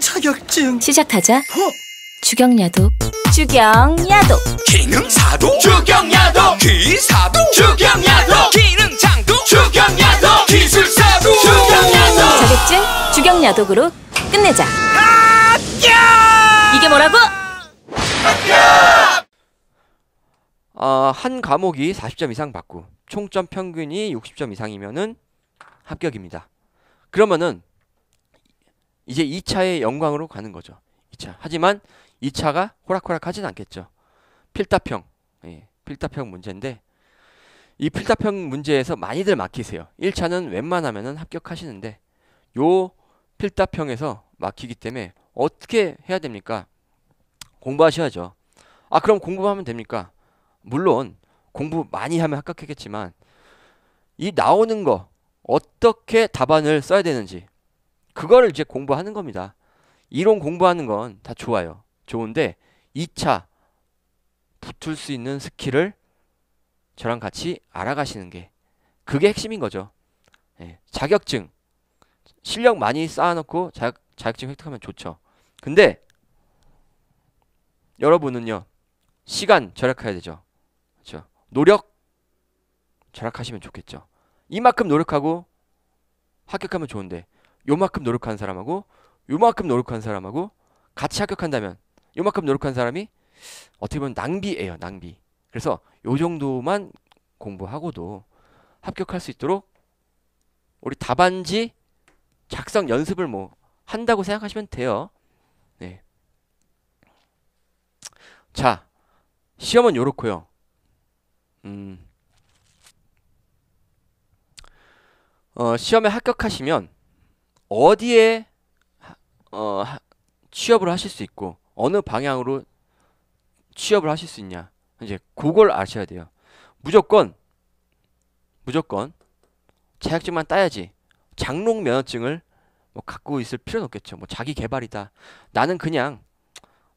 자격증 시작하자 어? 주경야도 주경야도 기능사도 주경야도 기사도 주경야도 기능장도 주경야도 기술사도 주경야도 자격증 주경야독으로 끝내자 이게 뭐라고? 어, 한 과목이 40점 이상 받고 총점 평균이 60점 이상이면 합격입니다. 그러면은 이제 2차의 영광으로 가는 거죠. 2차. 하지만 2차가 호락호락하진 않겠죠. 필답형. 예, 필답형 문제인데 이 필답형 문제에서 많이들 막히세요. 1차는 웬만하면 합격하시는데 요 필답형에서 막히기 때문에 어떻게 해야 됩니까? 공부하셔야죠. 아 그럼 공부하면 됩니까? 물론 공부 많이 하면 합격했겠지만 이 나오는 거 어떻게 답안을 써야 되는지 그거를 이제 공부하는 겁니다. 이론 공부하는 건 다 좋아요. 좋은데 2차 붙을 수 있는 스킬을 저랑 같이 알아가시는 게 그게 핵심인 거죠. 예, 자격증 실력 많이 쌓아놓고 자, 자격증 획득하면 좋죠. 근데 여러분은요 시간 절약해야 되죠. 그렇죠? 노력 절약하시면 좋겠죠. 이만큼 노력하고 합격하면 좋은데 요만큼 노력한 사람하고 요만큼 노력한 사람하고 같이 합격한다면 요만큼 노력한 사람이 어떻게 보면 낭비예요 낭비 그래서 요 정도만 공부하고도 합격할 수 있도록 우리 답안지 작성 연습을 뭐 한다고 생각하시면 돼요 네. 자 시험은 요렇고요 음. 어, 시험에 합격하시면 어디에 어, 취업을 하실 수 있고 어느 방향으로 취업을 하실 수 있냐 이제 그걸 아셔야 돼요 무조건 무조건 자격증만 따야지 장롱 면허증을 뭐 갖고 있을 필요는 없겠죠 뭐 자기 개발이다 나는 그냥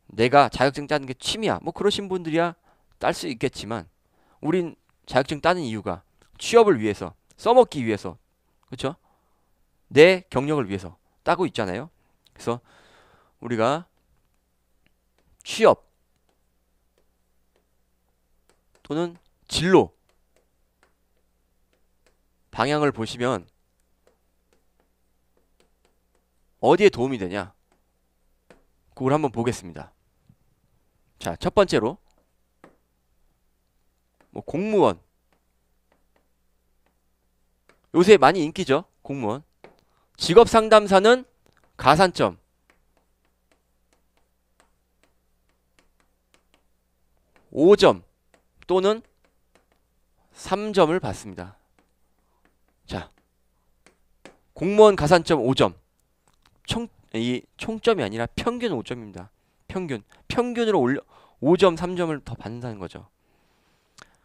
내가 자격증 따는 게 취미야 뭐 그러신 분들이야 딸 수 있겠지만 우린 자격증 따는 이유가 취업을 위해서 써먹기 위해서 그렇죠 내 경력을 위해서 따고 있잖아요. 그래서 우리가 취업 또는 진로 방향을 보시면 어디에 도움이 되냐? 그걸 한번 보겠습니다. 자, 첫 번째로 뭐 공무원 요새 많이 인기죠? 공무원 직업 상담사는 가산점. 5점 또는 3점을 받습니다. 자. 공무원 가산점 5점 총, 이 총점이 아니라 평균 5점입니다 평균. 평균으로 올려, 5점, 3점을 더 받는다는 거죠.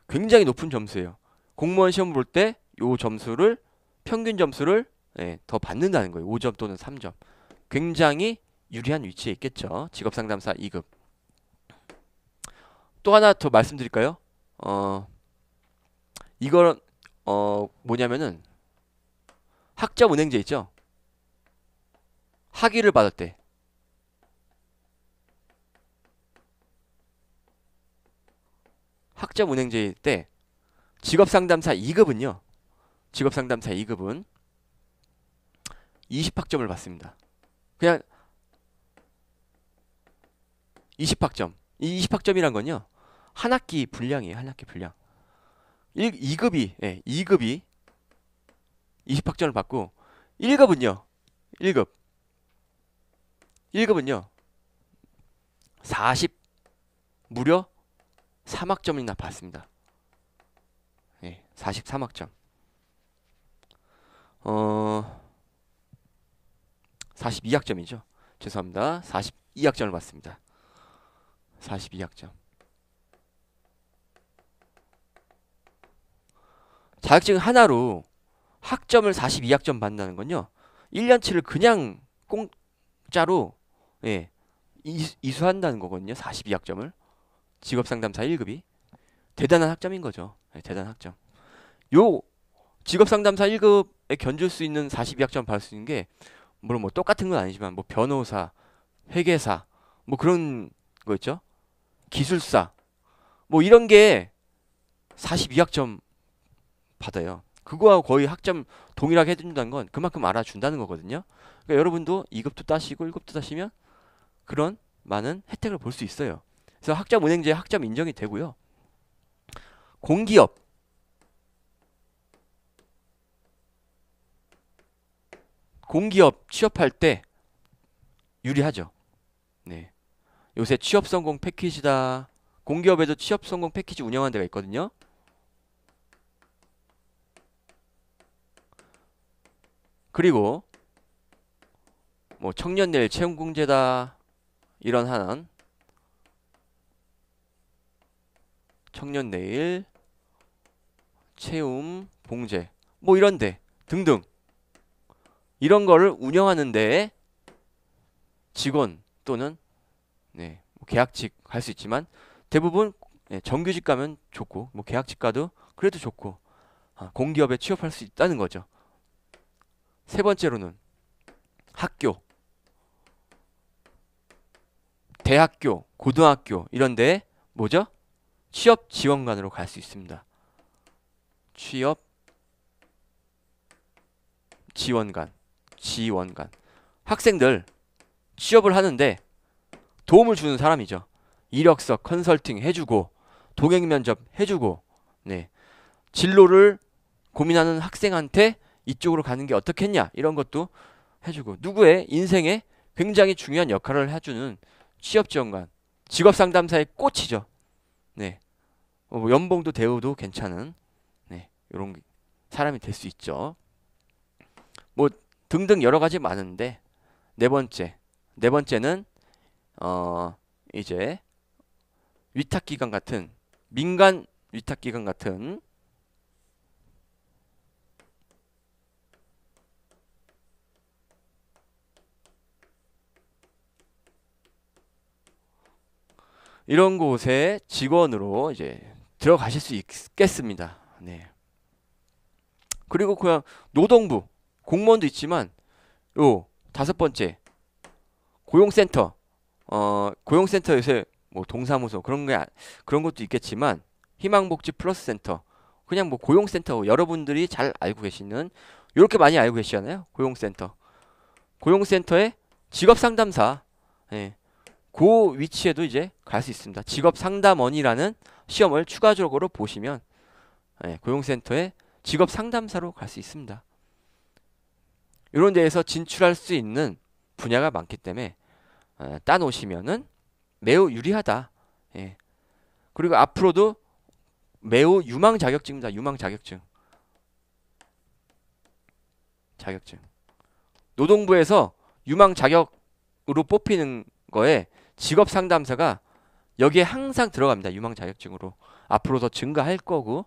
굉장히 높은 점수예요. 공무원 시험 볼 때 이 점수를 평균 점수를 예, 더 받는다는 거예요. 5점 또는 3점. 굉장히 유리한 위치에 있겠죠. 직업상담사 2급. 또 하나 더 말씀드릴까요? 어, 이거 어, 뭐냐면은, 학자운행제 있죠? 학위를 받았대. 학자운행제일때 직업상담사 2급은요. 직업상담사 2급은 20학점을 받습니다. 그냥 20학점. 이 20학점이란 건요. 한 학기 분량이에요. 한 학기 분량. 1, 2급이 예, 2급이 20학점을 받고 1급은요. 1급. 1급은요. 40 무려 3학점이나 받습니다. 예, 43학점. 어 42학점이죠. 죄송합니다. 42학점을 받습니다. 42학점. 자격증 하나로 학점을 42학점 받는다는 건요. 1년치를 그냥 공짜로 예, 이수한다는 거거든요. 42학점을. 직업상담사 1급이. 대단한 학점인 거죠. 예, 대단한 학점. 요 직업상담사 1급에 견줄 수 있는 42학점 받을 수 있는 게 물론 뭐 똑같은 건 아니지만 뭐 변호사, 회계사 뭐 그런 거 있죠. 기술사 뭐 이런 게 42학점 받아요. 그거하고 거의 학점 동일하게 해준다는 건 그만큼 알아준다는 거거든요. 그러니까 여러분도 2급도 따시고 1급도 따시면 그런 많은 혜택을 볼 수 있어요. 그래서 학점 은행제 학점 인정이 되고요. 공기업 공기업 취업할 때 유리하죠. 네. 요새 취업 성공 패키지다. 공기업에도 취업 성공 패키지 운영하는 데가 있거든요. 그리고 뭐 청년 내일 채용 공제다 이런 한은 청년 내일 채움 봉제 뭐 이런데 등등 이런 거를 운영하는 데 직원 또는 네, 뭐 계약직 갈 수 있지만 대부분 네, 정규직 가면 좋고 뭐 계약직 가도 그래도 좋고 아, 공기업에 취업할 수 있다는 거죠. 세 번째로는 학교, 대학교, 고등학교 이런 데 뭐죠? 취업 지원관으로 갈 수 있습니다. 취업 지원관 지원관. 학생들 취업을 하는데 도움을 주는 사람이죠. 이력서 컨설팅 해주고 동행 면접 해주고 네 진로를 고민하는 학생한테 이쪽으로 가는 게 어떻겠냐 이런 것도 해주고 누구의 인생에 굉장히 중요한 역할을 해주는 취업 지원관 직업 상담사의 꽃이죠. 네 어, 뭐 연봉도 대우도 괜찮은 네 이런 사람이 될 수 있죠. 뭐 등등 여러 가지 많은데 네 번째 네 번째는 어 이제 위탁기관 같은 민간 위탁기관 같은 이런 곳에 직원으로 이제 들어가실 수 있겠습니다. 네. 그리고 그냥 노동부 공무원도 있지만 요 다섯 번째 고용센터 어 고용센터에서 뭐 동사무소 그런 게 아, 그런 것도 있겠지만 희망복지 플러스 센터 그냥 뭐 고용센터 여러분들이 잘 알고 계시는 이렇게 많이 알고 계시잖아요 고용센터 고용센터의 직업상담사 예. 그 위치에도 이제 갈 수 있습니다 직업상담원이라는 시험을 추가적으로 보시면 예, 고용센터의 직업상담사로 갈 수 있습니다 이런 데에서 진출할 수 있는 분야가 많기 때문에 따놓으시면은 어, 매우 유리하다. 예. 그리고 앞으로도 매우 유망 자격증입니다. 유망 자격증. 자격증. 노동부에서 유망 자격으로 뽑히는 거에 직업 상담사가 여기에 항상 들어갑니다. 유망 자격증으로. 앞으로 더 증가할 거고,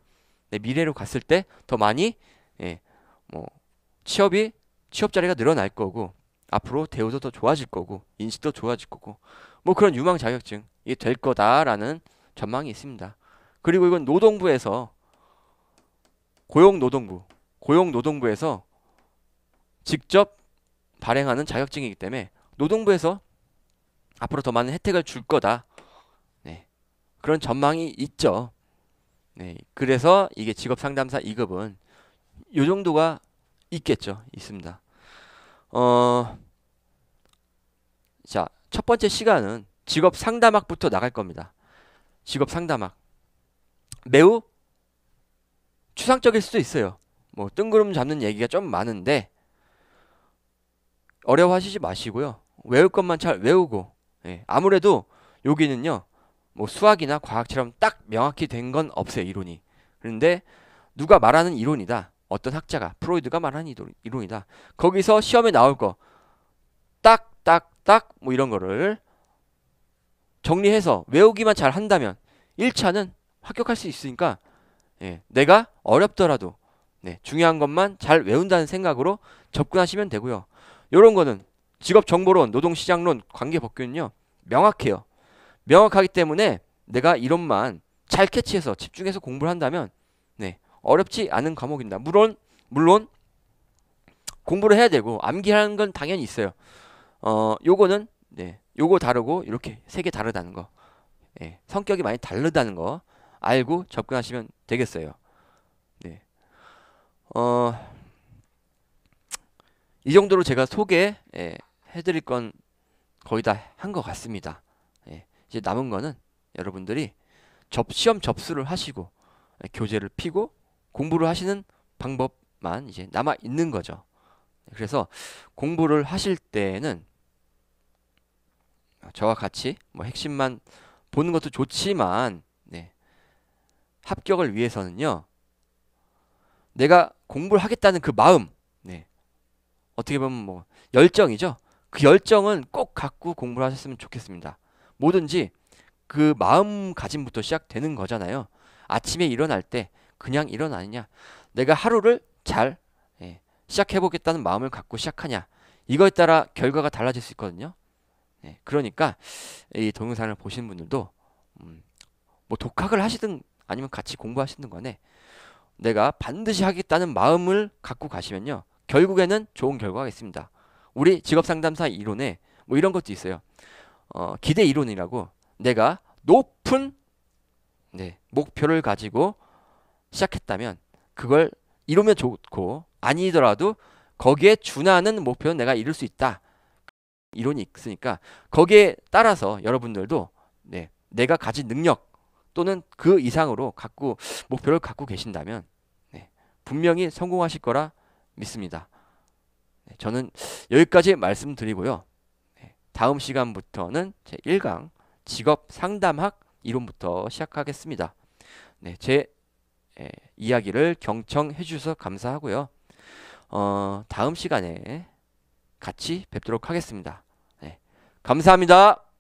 내 네, 미래로 갔을 때 더 많이, 예, 뭐, 취업이 취업 자리가 늘어날 거고 앞으로 대우도 더 좋아질 거고 인식도 좋아질 거고 뭐 그런 유망 자격증이 될 거다라는 전망이 있습니다. 그리고 이건 노동부에서 고용노동부 고용노동부에서 직접 발행하는 자격증이기 때문에 노동부에서 앞으로 더 많은 혜택을 줄 거다. 네. 그런 전망이 있죠. 네. 그래서 이게 직업 상담사 2급은 요 정도가 있겠죠. 있습니다. 어, 자, 첫 번째 시간은 직업 상담학부터 나갈 겁니다. 직업 상담학. 매우 추상적일 수도 있어요. 뭐, 뜬구름 잡는 얘기가 좀 많은데, 어려워하시지 마시고요. 외울 것만 잘 외우고, 예, 아무래도 여기는요, 뭐 수학이나 과학처럼 딱 명확히 된 건 없어요, 이론이. 그런데 누가 말하는 이론이다. 어떤 학자가 프로이드가 말한 이론이다. 거기서 시험에 나올 거딱 딱 딱 뭐 이런 거를 정리해서 외우기만 잘 한다면 1차는 합격할 수 있으니까 예, 내가 어렵더라도 네, 중요한 것만 잘 외운다는 생각으로 접근하시면 되고요. 요런 거는 직업 정보론, 노동 시장론, 관계 법규는요. 명확해요. 명확하기 때문에 내가 이론만 잘 캐치해서 집중해서 공부를 한다면 어렵지 않은 과목입니다. 물론 물론 공부를 해야 되고 암기하는 건 당연히 있어요. 어, 요거는 네, 요거 다르고 이렇게 세 개 다르다는 거, 네, 성격이 많이 다르다는 거 알고 접근하시면 되겠어요. 네, 어, 이 정도로 제가 소개 예, 해드릴 건 거의 다 한 것 같습니다. 예, 이제 남은 거는 여러분들이 접 시험 접수를 하시고 예, 교재를 피고 공부를 하시는 방법만 이제 남아 있는 거죠. 그래서 공부를 하실 때는 에 저와 같이 뭐 핵심만 보는 것도 좋지만 네. 합격을 위해서는요. 내가 공부를 하겠다는 그 마음, 네. 어떻게 보면 뭐 열정이죠. 그 열정은 꼭 갖고 공부를 하셨으면 좋겠습니다. 뭐든지 그 마음가짐부터 시작되는 거잖아요. 아침에 일어날 때 그냥 일어나느냐 내가 하루를 잘 예, 시작해보겠다는 마음을 갖고 시작하냐. 이거에 따라 결과가 달라질 수 있거든요. 예, 그러니까 이 동영상을 보신 분들도 음, 뭐 독학을 하시든 아니면 같이 공부하시는 간에 내가 반드시 하겠다는 마음을 갖고 가시면요. 결국에는 좋은 결과가 있습니다. 우리 직업상담사 이론에 뭐 이런 것도 있어요. 어, 기대 이론이라고 내가 높은 네, 목표를 가지고 시작했다면 그걸 이루면 좋고 아니더라도 거기에 준하는 목표는 내가 이룰 수 있다. 이론이 있으니까 거기에 따라서 여러분들도 네, 내가 가진 능력 또는 그 이상으로 갖고 목표를 갖고 계신다면 네, 분명히 성공하실 거라 믿습니다. 네, 저는 여기까지 말씀드리고요. 네, 다음 시간부터는 제 1강 직업 상담학 이론부터 시작하겠습니다. 네, 제 예, 이야기를 경청해 주셔서 감사하고요. 어, 다음 시간에 같이 뵙도록 하겠습니다. 네, 감사합니다.